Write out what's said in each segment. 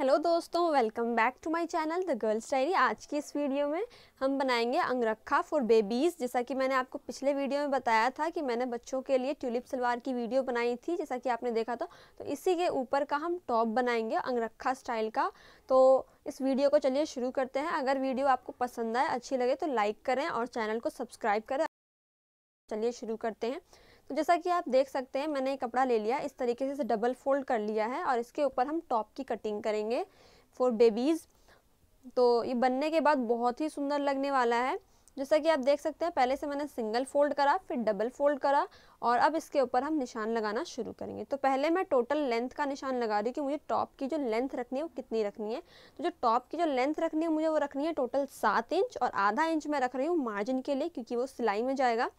hello दोस्तों welcome back to my channel the girls diary आज की इस वीडियो में हम बनाएंगे अंगरखा फॉर बेबीज़ जैसा कि मैंने आपको पिछले वीडियो में बताया था कि मैंने बच्चों के लिए ट्यूलिप सलवार की वीडियो बनाई थी जैसा कि आपने देखा था तो इसी के ऊपर का हम टॉप बनाएंगे अंगरखा स्टाइल का तो इस वीडियो को चलिए शुरू करते हैं अगर वीडियो आपको पसंद आए अच्छी लगे तो लाइक करें और चैनल को सब्सक्राइब करें चलिए शुरू करते हैं तो जैसा कि आप देख सकते हैं मैंने कपड़ा ले लिया इस तरीके से इसे डबल फोल्ड कर लिया है और इसके ऊपर हम टॉप की कटिंग करेंगे फॉर बेबीज़ तो ये बनने के बाद बहुत ही सुंदर लगने वाला है जैसा कि आप देख सकते हैं पहले से मैंने सिंगल फोल्ड करा फिर डबल फोल्ड करा और अब इसके ऊपर हम निशान लगाना शुरू करेंगे तो पहले मैं टोटल लेंथ का निशान लगा रही हूँ कि मुझे टॉप की जो लेंथ रखनी है वो कितनी रखनी है तो जो टॉप की जो लेंथ रखनी है मुझे वो रखनी है टोटल सात इंच और आधा इंच मैं रख रही हूँ मार्जिन के लिए क्योंकि वो सिलाई में जाएगा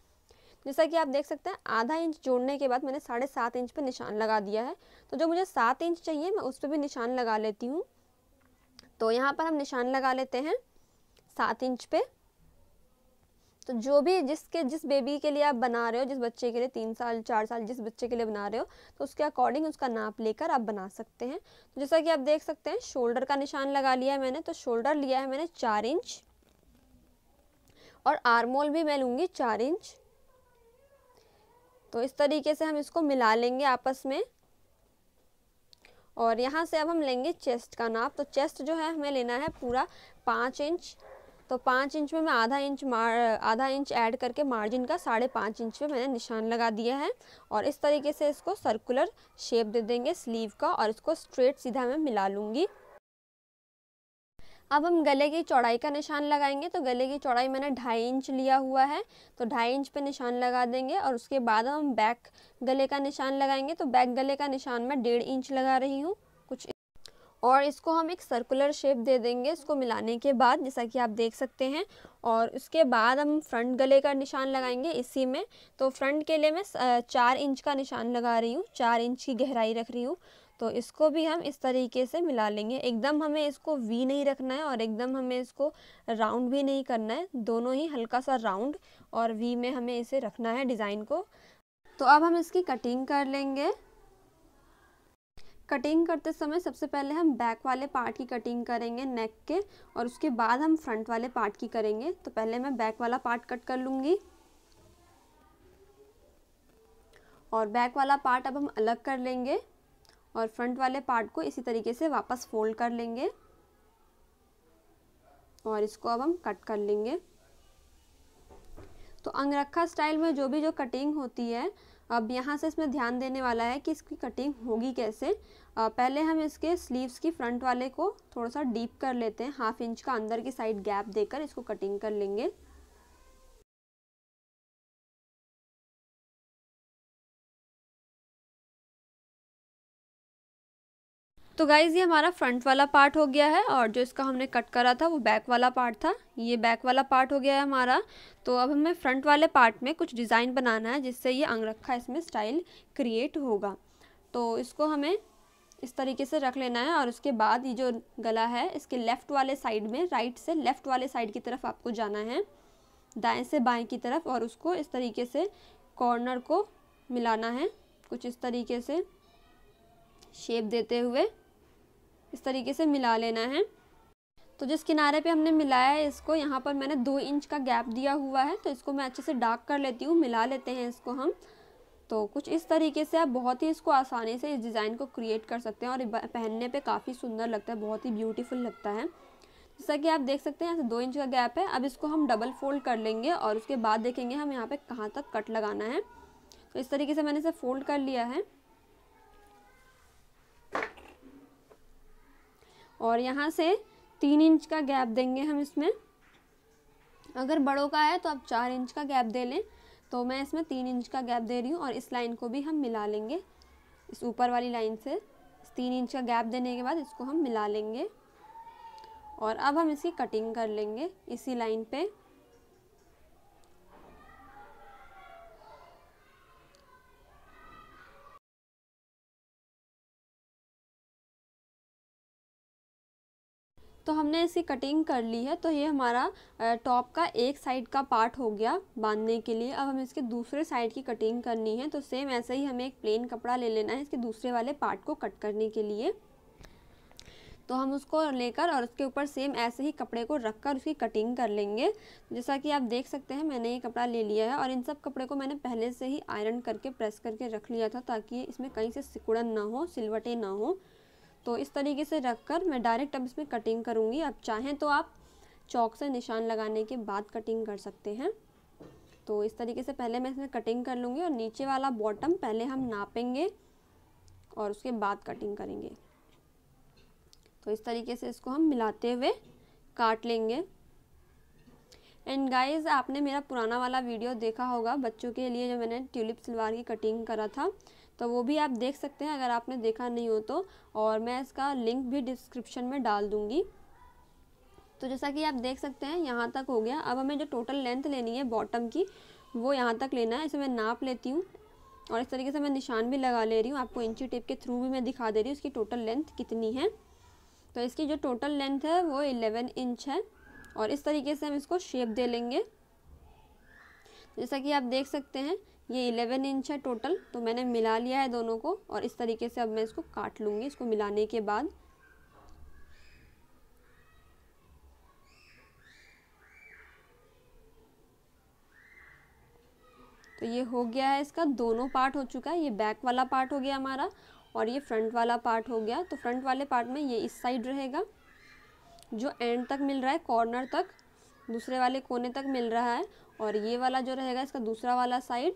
जैसा कि आप देख सकते हैं आधा इंच जोड़ने के बाद मैंने साढ़े सात इंच पर निशान लगा दिया है तो जो मुझे सात इंच चाहिए मैं उस पर भी निशान लगा लेती हूँ तो यहाँ पर हम निशान लगा लेते हैं सात इंच पे तो जो भी जिसके जिस बेबी के लिए आप बना रहे हो जिस बच्चे के लिए तीन साल चार साल जिस बच्चे के लिए बना रहे हो तो उसके अकॉर्डिंग उसका नाप लेकर आप बना सकते हैं तो जैसा कि आप देख सकते हैं शोल्डर का निशान लगा लिया है मैंने तो शोल्डर लिया है मैंने चार इंच और आर्मोल भी मैं लूँगी चार इंच तो इस तरीके से हम इसको मिला लेंगे आपस में और यहाँ से अब हम लेंगे चेस्ट का नाप तो चेस्ट जो है हमें लेना है पूरा पाँच इंच तो पाँच इंच में मैं आधा इंच मार आधा इंच ऐड करके मार्जिन का साढ़े पाँच इंच पे मैंने निशान लगा दिया है और इस तरीके से इसको सर्कुलर शेप दे देंगे स्लीव का और इसको स्ट्रेट सीधा मैं मिला लूँगी अब हम गले की चौड़ाई का निशान लगाएंगे तो गले की चौड़ाई मैंने ढाई इंच लिया हुआ है तो ढाई इंच पे निशान लगा देंगे और उसके बाद हम बैक गले का निशान लगाएंगे तो बैक गले का निशान मैं डेढ़ इंच लगा रही हूँ कुछ और इसको हम एक सर्कुलर शेप दे देंगे इसको मिलाने के बाद जैसा कि आप देख सकते हैं और उसके बाद हम फ्रंट गले का निशान लगाएंगे इसी में तो फ्रंट के लिए मैं चार इंच का निशान लगा रही हूँ चार इंच की गहराई रख रही हूँ तो इसको भी हम इस तरीके से मिला लेंगे एकदम हमें इसको वी नहीं रखना है और एकदम हमें इसको राउंड भी नहीं करना है दोनों ही हल्का सा राउंड और वी में हमें इसे रखना है डिज़ाइन को तो अब हम इसकी कटिंग कर लेंगे कटिंग करते समय सबसे पहले हम बैक वाले पार्ट की कटिंग करेंगे नेक के और उसके बाद हम फ्रंट वाले पार्ट की करेंगे तो पहले मैं बैक वाला पार्ट कट कर लूँगी और बैक वाला पार्ट अब हम अलग कर लेंगे और फ्रंट वाले पार्ट को इसी तरीके से वापस फोल्ड कर लेंगे और इसको अब हम कट कर लेंगे तो अंगरखा स्टाइल में जो भी जो कटिंग होती है अब यहाँ से इसमें ध्यान देने वाला है कि इसकी कटिंग होगी कैसे आ, पहले हम इसके स्लीव्स की फ्रंट वाले को थोड़ा सा डीप कर लेते हैं हाफ इंच का अंदर की साइड गैप देकर इसको कटिंग कर लेंगे तो गाइज़ ये हमारा फ्रंट वाला पार्ट हो गया है और जो इसका हमने कट करा था वो बैक वाला पार्ट था ये बैक वाला पार्ट हो गया है हमारा तो अब हमें फ्रंट वाले पार्ट में कुछ डिज़ाइन बनाना है जिससे ये अंगरखा इसमें स्टाइल क्रिएट होगा तो इसको हमें इस तरीके से रख लेना है और उसके बाद ये जो गला है इसके लेफ़्ट वाले साइड में राइट से लेफ़्ट वाले साइड की तरफ आपको जाना है दाएं से बाएं की तरफ और उसको इस तरीके से कॉर्नर को मिलाना है कुछ इस तरीके से शेप देते हुए इस तरीके से मिला लेना है तो जिस किनारे पे हमने मिलाया है इसको यहाँ पर मैंने दो इंच का गैप दिया हुआ है तो इसको मैं अच्छे से डार्क कर लेती हूँ मिला लेते हैं इसको हम तो कुछ इस तरीके से आप बहुत ही इसको आसानी से इस डिज़ाइन को क्रिएट कर सकते हैं और पहनने पे काफ़ी सुंदर लगता है बहुत ही ब्यूटीफुल लगता है जैसा कि आप देख सकते हैं यहाँ से दो इंच का गैप है अब इसको हम डबल फोल्ड कर लेंगे और उसके बाद देखेंगे हम यहाँ पर कहाँ तक कट लगाना है तो इस तरीके से मैंने इसे फोल्ड कर लिया है और यहाँ से तीन इंच का गैप देंगे हम इसमें अगर बड़ों का है तो आप चार इंच का गैप दे लें तो मैं इसमें तीन इंच का गैप दे रही हूँ और इस लाइन को भी हम मिला लेंगे इस ऊपर वाली लाइन से तीन इंच का गैप देने के बाद इसको हम मिला लेंगे और अब हम इसकी कटिंग कर लेंगे इसी लाइन पे हमने इसकी कटिंग कर ली है तो ये हमारा टॉप का एक साइड का पार्ट हो गया बांधने के लिए अब हमें इसके दूसरे साइड की कटिंग करनी है तो सेम ऐसे ही हमें एक प्लेन कपड़ा ले लेना है इसके दूसरे वाले पार्ट को कट करने के लिए तो हम उसको लेकर और उसके ऊपर सेम ऐसे ही कपड़े को रख कर उसकी कटिंग कर लेंगे जैसा कि आप देख सकते हैं मैंने ये कपड़ा ले लिया है और इन सब कपड़े को मैंने पहले से ही आयरन करके प्रेस करके रख लिया था ताकि इसमें कहीं से सिकुड़न ना हो सिलवटें ना हो तो इस तरीके से रख कर मैं डायरेक्ट अब इसमें कटिंग करूँगी अब चाहें तो आप चौक से निशान लगाने के बाद कटिंग कर सकते हैं तो इस तरीके से पहले मैं इसमें कटिंग कर लूँगी और नीचे वाला बॉटम पहले हम नापेंगे और उसके बाद कटिंग करेंगे तो इस तरीके से इसको हम मिलाते हुए काट लेंगे एंड गाइस आपने मेरा पुराना वाला वीडियो देखा होगा बच्चों के लिए जो मैंने ट्यूलिप सलवार की कटिंग करा था तो वो भी आप देख सकते हैं अगर आपने देखा नहीं हो तो और मैं इसका लिंक भी डिस्क्रिप्शन में डाल दूँगी तो जैसा कि आप देख सकते हैं यहाँ तक हो गया अब हमें जो टोटल लेंथ लेनी है बॉटम की वो यहाँ तक लेना है इसे मैं नाप लेती हूँ और इस तरीके से मैं निशान भी लगा ले रही हूँ आपको इंची टेप के थ्रू भी मैं दिखा दे रही हूँ इसकी टोटल लेंथ कितनी है तो इसकी जो टोटल लेंथ है वो इलेवन इंच है और इस तरीके से हम इसको शेप दे लेंगे जैसा कि आप देख सकते हैं ये 11 इंच है टोटल तो मैंने मिला लिया है दोनों को और इस तरीके से अब मैं इसको काट लूँगी इसको मिलाने के बाद तो ये हो गया है इसका दोनों पार्ट हो चुका है ये बैक वाला पार्ट हो गया हमारा और ये फ्रंट वाला पार्ट हो गया तो फ्रंट वाले पार्ट में ये इस साइड रहेगा जो एंड तक मिल रहा है कॉर्नर तक दूसरे वाले कोने तक मिल रहा है और ये वाला जो रहेगा इसका दूसरा वाला साइड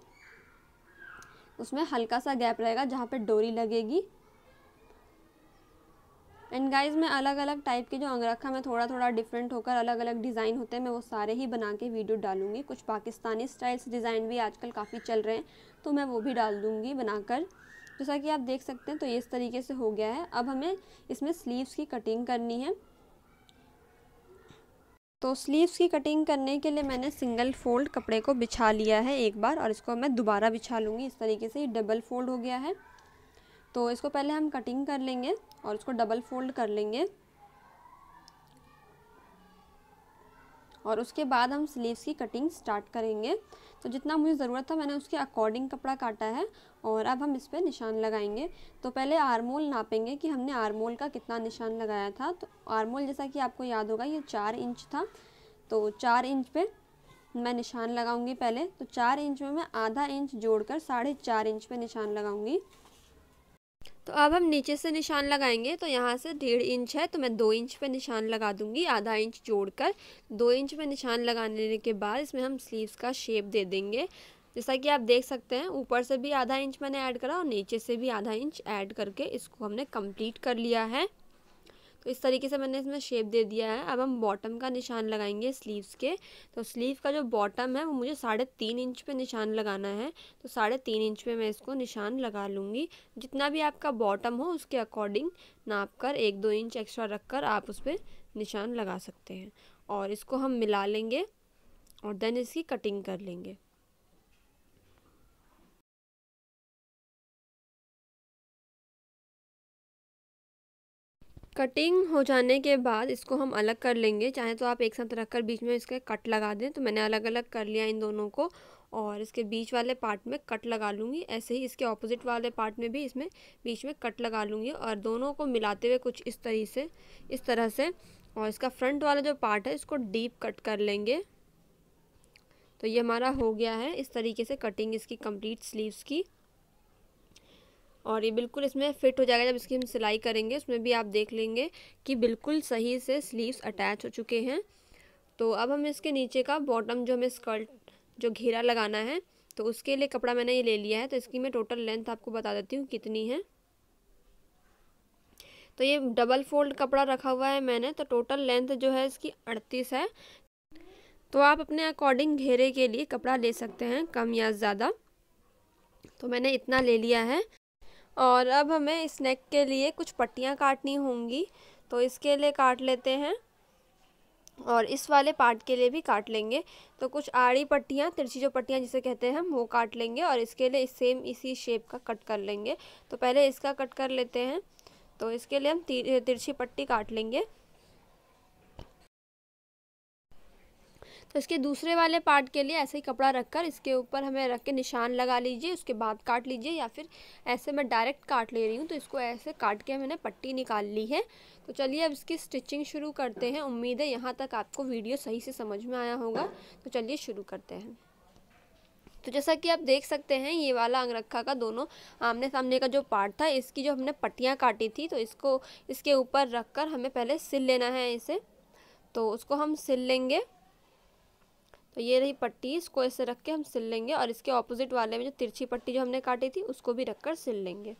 उसमें हल्का सा गैप रहेगा जहाँ पर डोरी लगेगी एंड गाइज मैं अलग अलग टाइप के जो अंगरखा में थोड़ा थोड़ा डिफरेंट होकर अलग अलग डिज़ाइन होते हैं मैं वो सारे ही बना के वीडियो डालूंगी कुछ पाकिस्तानी स्टाइल्स डिज़ाइन भी आजकल काफ़ी चल रहे हैं तो मैं वो भी डाल दूँगी बनाकर जैसा कि आप देख सकते हैं तो इस तरीके से हो गया है अब हमें इसमें स्लीव्स की कटिंग करनी है तो स्लीव्स की कटिंग करने के लिए मैंने सिंगल फोल्ड कपड़े को बिछा लिया है एक बार और इसको मैं दोबारा बिछा लूँगी इस तरीके से ये डबल फोल्ड हो गया है तो इसको पहले हम कटिंग कर लेंगे और इसको डबल फोल्ड कर लेंगे और उसके बाद हम स्लीव्स की कटिंग स्टार्ट करेंगे तो जितना मुझे ज़रूरत था मैंने उसके अकॉर्डिंग कपड़ा काटा है और अब हम इस पर निशान लगाएंगे तो पहले आरमोल नापेंगे कि हमने आरमोल का कितना निशान लगाया था तो आरमोल जैसा कि आपको याद होगा ये चार इंच था तो चार इंच पे मैं निशान लगाऊंगी पहले तो चार इंच में मैं आधा इंच जोड़कर साढ़े चार इंच पे निशान लगाऊंगी तो अब हम नीचे से निशान लगाएंगे तो यहाँ से डेढ़ इंच है तो मैं दो इंच पे निशान लगा दूंगी आधा इंच जोड़कर दो इंच पे निशान लगाने के बाद इसमें हम स्लीव्स का शेप दे देंगे जैसा कि आप देख सकते हैं ऊपर से भी आधा इंच मैंने ऐड करा और नीचे से भी आधा इंच ऐड करके इसको हमने कंप्लीट कर लिया है तो इस तरीके से मैंने इसमें शेप दे दिया है अब हम बॉटम का निशान लगाएंगे स्लीव्स के तो स्लीव का जो बॉटम है वो मुझे साढ़े तीन इंच पे निशान लगाना है तो साढ़े तीन इंच पे मैं इसको निशान लगा लूँगी जितना भी आपका बॉटम हो उसके अकॉर्डिंग नाप कर एक दो इंच एक्स्ट्रा रख कर आप उस पर निशान लगा सकते हैं और इसको हम मिला लेंगे और देन इसकी कटिंग कर लेंगे कटिंग हो जाने के बाद इसको हम अलग कर लेंगे चाहे तो आप एक साथ रख कर बीच में इसके कट लगा दें तो मैंने अलग अलग कर लिया इन दोनों को और इसके बीच वाले पार्ट में कट लगा लूँगी ऐसे ही इसके ऑपोजिट वाले पार्ट में भी इसमें बीच में कट लगा लूँगी और दोनों को मिलाते हुए कुछ इस तरीके से इस तरह से और इसका फ्रंट वाला जो पार्ट है इसको डीप कट कर लेंगे तो ये हमारा हो गया है इस तरीके से कटिंग इसकी कंप्लीट स्लीव्स की और ये बिल्कुल इसमें फिट हो जाएगा जब इसकी हम सिलाई करेंगे उसमें भी आप देख लेंगे कि बिल्कुल सही से स्लीव्स अटैच हो चुके हैं तो अब हम इसके नीचे का बॉटम जो हमें स्कर्ट जो घेरा लगाना है तो उसके लिए कपड़ा मैंने ये ले लिया है तो इसकी मैं टोटल लेंथ आपको बता देती हूँ कितनी है तो ये डबल फोल्ड कपड़ा रखा हुआ है मैंने तो टोटल लेंथ जो है इसकी अड़तीस है तो आप अपने अकॉर्डिंग घेरे के लिए कपड़ा ले सकते हैं कम या ज़्यादा तो मैंने इतना ले लिया है और अब हमें स्नैक के लिए कुछ पट्टियाँ काटनी होंगी तो इसके लिए काट लेते हैं और इस वाले पार्ट के लिए भी काट लेंगे तो कुछ आड़ी पट्टियाँ तिरछी जो पट्टियाँ जिसे कहते हैं हम वो काट लेंगे और इसके लिए सेम इसी शेप का कट कर लेंगे तो पहले इसका कट कर लेते हैं तो इसके लिए हम तिरछी पट्टी काट लेंगे तो इसके दूसरे वाले पार्ट के लिए ऐसे ही कपड़ा रखकर इसके ऊपर हमें रख के निशान लगा लीजिए उसके बाद काट लीजिए या फिर ऐसे मैं डायरेक्ट काट ले रही हूँ तो इसको ऐसे काट के मैंने पट्टी निकाल ली है तो चलिए अब इसकी स्टिचिंग शुरू करते हैं उम्मीद है यहाँ तक आपको वीडियो सही से समझ में आया होगा तो चलिए शुरू करते हैं तो जैसा कि आप देख सकते हैं ये वाला अंगरखा का दोनों आमने सामने का जो पार्ट था इसकी जो हमने पट्टियाँ काटी थी तो इसको इसके ऊपर रख कर हमें पहले सिल लेना है इसे तो उसको हम सिल लेंगे तो ये रही पट्टी इसको ऐसे रख के हम सिल लेंगे और इसके ऑपोजिट वाले में जो तिरछी पट्टी जो हमने काटी थी उसको भी रख कर सिल लेंगे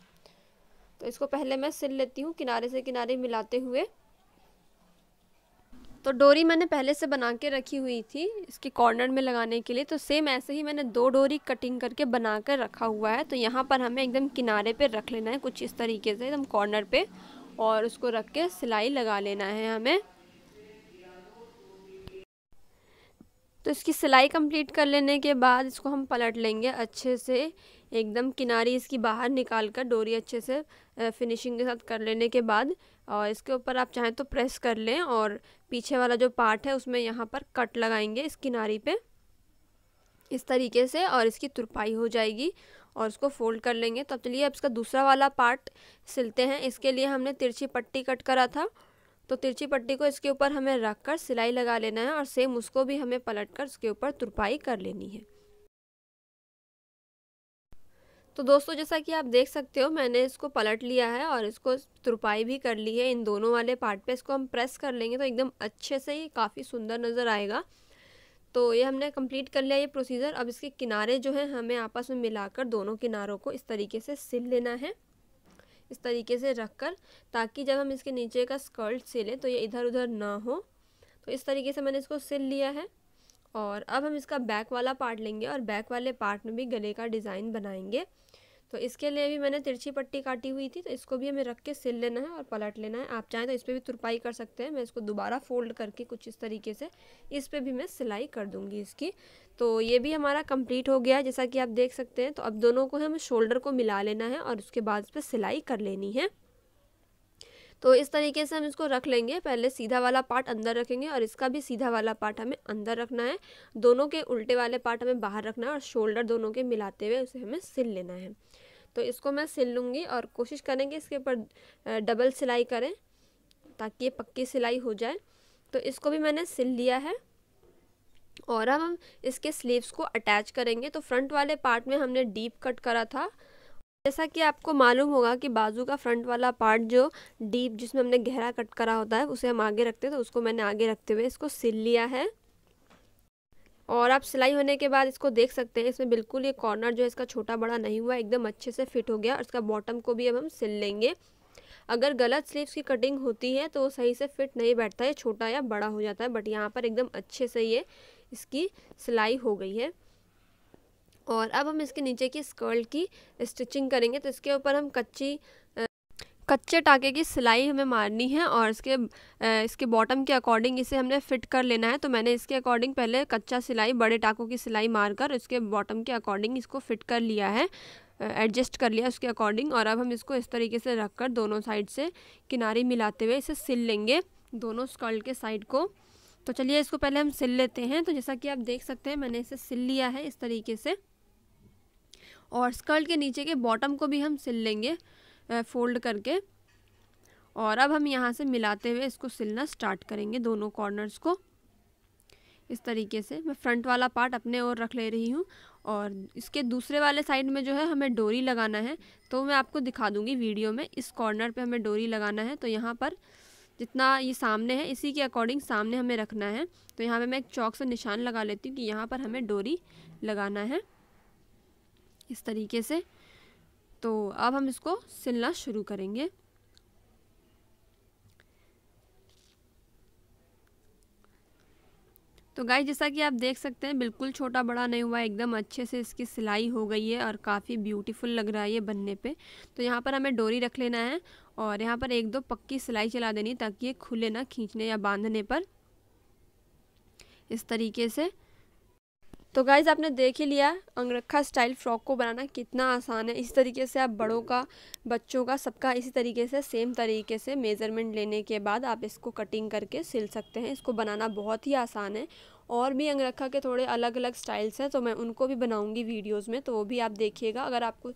तो इसको पहले मैं सिल लेती हूँ किनारे से किनारे मिलाते हुए तो डोरी मैंने पहले से बना के रखी हुई थी इसके कॉर्नर में लगाने के लिए तो सेम ऐसे ही मैंने दो डोरी कटिंग करके बना कर रखा हुआ है तो यहाँ पर हमें एकदम किनारे पर रख लेना है कुछ इस तरीके से एकदम कॉर्नर पर और उसको रख के सिलाई लगा लेना है हमें तो इसकी सिलाई कंप्लीट कर लेने के बाद इसको हम पलट लेंगे अच्छे से एकदम किनारी इसकी बाहर निकाल कर डोरी अच्छे से फिनिशिंग के साथ कर लेने के बाद और इसके ऊपर आप चाहें तो प्रेस कर लें और पीछे वाला जो पार्ट है उसमें यहाँ पर कट लगाएंगे इस किनारी पे इस तरीके से और इसकी तुरपाई हो जाएगी और उसको फोल्ड कर लेंगे तो चलिए अब इसका दूसरा वाला पार्ट सिलते हैं इसके लिए हमने तिरछी पट्टी कट करा था तो तिरछी पट्टी को इसके ऊपर हमें रख कर सिलाई लगा लेना है और सेम उसको भी हमें पलट कर उसके ऊपर तुरपाई कर लेनी है तो दोस्तों जैसा कि आप देख सकते हो मैंने इसको पलट लिया है और इसको तुरपाई भी कर ली है इन दोनों वाले पार्ट पे इसको हम प्रेस कर लेंगे तो एकदम अच्छे से ये काफ़ी सुंदर नज़र आएगा तो ये हमने कंप्लीट कर लिया ये प्रोसीजर अब इसके किनारे जो हैं हमें आपस में मिलाकर दोनों किनारों को इस तरीके से सिल लेना है इस तरीके से रख कर ताकि जब हम इसके नीचे का स्कर्ट सिलें तो ये इधर उधर ना हो तो इस तरीके से मैंने इसको सिल लिया है और अब हम इसका बैक वाला पार्ट लेंगे और बैक वाले पार्ट में भी गले का डिज़ाइन बनाएंगे तो इसके लिए भी मैंने तिरछी पट्टी काटी हुई थी तो इसको भी हमें रख के सिल लेना है और पलट लेना है आप चाहें तो इस पर भी तुरपाई कर सकते हैं मैं इसको दोबारा फोल्ड करके कुछ इस तरीके से इस पर भी मैं सिलाई कर दूँगी इसकी तो ये भी हमारा कंप्लीट हो गया है जैसा कि आप देख सकते हैं तो अब दोनों को हम शोल्डर को मिला लेना है और उसके बाद इस पर सिलाई कर लेनी है तो इस तरीके से हम इसको रख लेंगे पहले सीधा वाला पार्ट अंदर रखेंगे और इसका भी सीधा वाला पार्ट हमें अंदर रखना है दोनों के उल्टे वाले पार्ट हमें बाहर रखना है और शोल्डर दोनों के मिलाते हुए उसे हमें सिल लेना है तो इसको मैं सिल लूँगी और कोशिश करेंगे इसके ऊपर डबल सिलाई करें ताकि ये पक्की सिलाई हो जाए तो इसको भी मैंने सिल लिया है और अब हम इसके स्लीव्स को अटैच करेंगे तो फ्रंट वाले पार्ट में हमने डीप कट करा था जैसा कि आपको मालूम होगा कि बाजू का फ्रंट वाला पार्ट जो डीप जिसमें हमने गहरा कट करा होता है उसे हम आगे रखते हैं तो उसको मैंने आगे रखते हुए इसको सिल लिया है और आप सिलाई होने के बाद इसको देख सकते हैं इसमें बिल्कुल ये कॉर्नर जो है इसका छोटा बड़ा नहीं हुआ एकदम अच्छे से फिट हो गया और इसका बॉटम को भी अब हम सिल लेंगे अगर गलत स्लीव्स की कटिंग होती है तो वो सही से फिट नहीं बैठता है छोटा या बड़ा हो जाता है बट यहाँ पर एकदम अच्छे से ये इसकी सिलाई हो गई है और अब हम इसके नीचे की स्कर्ट की स्टिचिंग करेंगे तो इसके ऊपर हम कच्ची कच्चे टाके की सिलाई हमें मारनी है और इसके इसके बॉटम के अकॉर्डिंग इसे हमने फिट कर लेना है तो मैंने इसके अकॉर्डिंग पहले कच्चा सिलाई बड़े टाकों की सिलाई मारकर इसके बॉटम के अकॉर्डिंग इसको फिट कर लिया है एडजस्ट कर लिया उसके अकॉर्डिंग और अब हम इसको इस तरीके से रख कर दोनों साइड से किनारे मिलाते हुए इसे सिल लेंगे दोनों स्कर्ल के साइड को तो चलिए इसको पहले हम सिल लेते हैं तो जैसा कि आप देख सकते हैं मैंने इसे सिल लिया है इस तरीके से और स्कर्ल के नीचे के बॉटम को भी हम सिल लेंगे फ़ोल्ड करके और अब हम यहाँ से मिलाते हुए इसको सिलना स्टार्ट करेंगे दोनों कॉर्नर्स को इस तरीके से मैं फ्रंट वाला पार्ट अपने ओर रख ले रही हूँ और इसके दूसरे वाले साइड में जो है हमें डोरी लगाना है तो मैं आपको दिखा दूँगी वीडियो में इस कॉर्नर पे हमें डोरी लगाना है तो यहाँ पर जितना ये सामने है इसी के अकॉर्डिंग सामने हमें रखना है तो यहाँ पर मैं एक चौक से निशान लगा लेती हूँ कि यहाँ पर हमें डोरी लगाना है इस तरीके से तो अब हम इसको सिलना शुरू करेंगे तो गाय जैसा कि आप देख सकते हैं बिल्कुल छोटा बड़ा नहीं हुआ एकदम अच्छे से इसकी सिलाई हो गई है और काफ़ी ब्यूटीफुल लग रहा है ये बनने पे तो यहाँ पर हमें डोरी रख लेना है और यहाँ पर एक दो पक्की सिलाई चला देनी ताकि ये खुले ना खींचने या बांधने पर इस तरीके से तो गाइज़ आपने देख ही लिया अंगरखा स्टाइल फ़्रॉक को बनाना कितना आसान है इसी तरीके से आप बड़ों का बच्चों का सबका इसी तरीके से सेम तरीके से मेज़रमेंट लेने के बाद आप इसको कटिंग करके सिल सकते हैं इसको बनाना बहुत ही आसान है और भी अंगरखा के थोड़े अलग अलग स्टाइल्स हैं तो मैं उनको भी बनाऊँगी वीडियोज़ में तो वो भी आप देखिएगा अगर आपको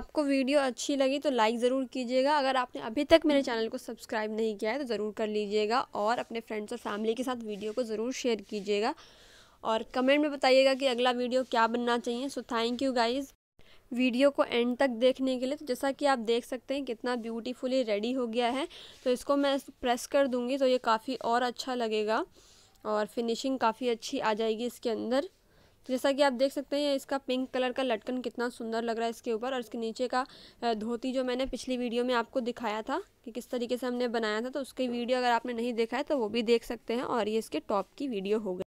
आपको वीडियो अच्छी लगी तो लाइक ज़रूर कीजिएगा अगर आपने अभी तक मेरे चैनल को सब्सक्राइब नहीं किया है तो ज़रूर कर लीजिएगा और अपने फ्रेंड्स और फैमिली के साथ वीडियो को ज़रूर शेयर कीजिएगा और कमेंट में बताइएगा कि अगला वीडियो क्या बनना चाहिए so thank you guys video को एंड तक देखने के लिए तो जैसा कि आप देख सकते हैं कितना ब्यूटीफुली रेडी हो गया है तो इसको मैं प्रेस कर दूँगी तो ये काफ़ी और अच्छा लगेगा और फिनिशिंग काफ़ी अच्छी आ जाएगी इसके अंदर तो जैसा कि आप देख सकते हैं इसका पिंक कलर का लटकन कितना सुंदर लग रहा है इसके ऊपर और इसके नीचे का धोती जो मैंने पिछली वीडियो में आपको दिखाया था कि किस तरीके से हमने बनाया था तो उसकी वीडियो अगर आपने नहीं देखा है तो वो भी देख सकते हैं और ये इसके टॉप की वीडियो हो गई